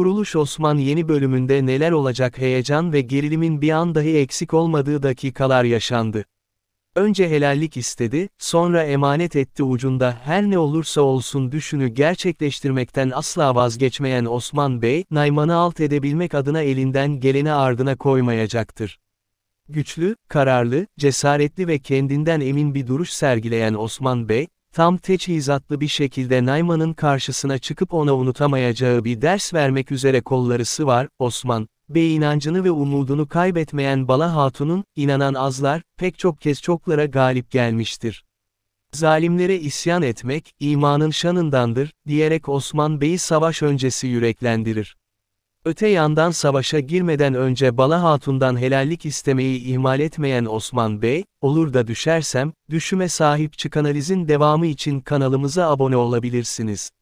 Kuruluş Osman yeni bölümünde neler olacak heyecan ve gerilimin bir an dahi eksik olmadığı dakikalar yaşandı. Önce helallik istedi, sonra emanet etti ucunda her ne olursa olsun düşünü gerçekleştirmekten asla vazgeçmeyen Osman Bey, Nayman'ı alt edebilmek adına elinden geleni ardına koymayacaktır. Güçlü, kararlı, cesaretli ve kendinden emin bir duruş sergileyen Osman Bey, tam teçhizatlı bir şekilde Naima'nın karşısına çıkıp ona unutamayacağı bir ders vermek üzere kolları sıvar, Osman, Bey inancını ve umudunu kaybetmeyen Bala Hatun'un, inanan azlar, pek çok kez çoklara galip gelmiştir. Zalimlere isyan etmek, imanın şanındandır, diyerek Osman Bey'i savaş öncesi yüreklendirir. Öte yandan savaşa girmeden önce Bala Hatun'dan helallik istemeyi ihmal etmeyen Osman Bey, olur da düşersem, düşüme sahip çıkanalizin devamı için kanalımıza abone olabilirsiniz.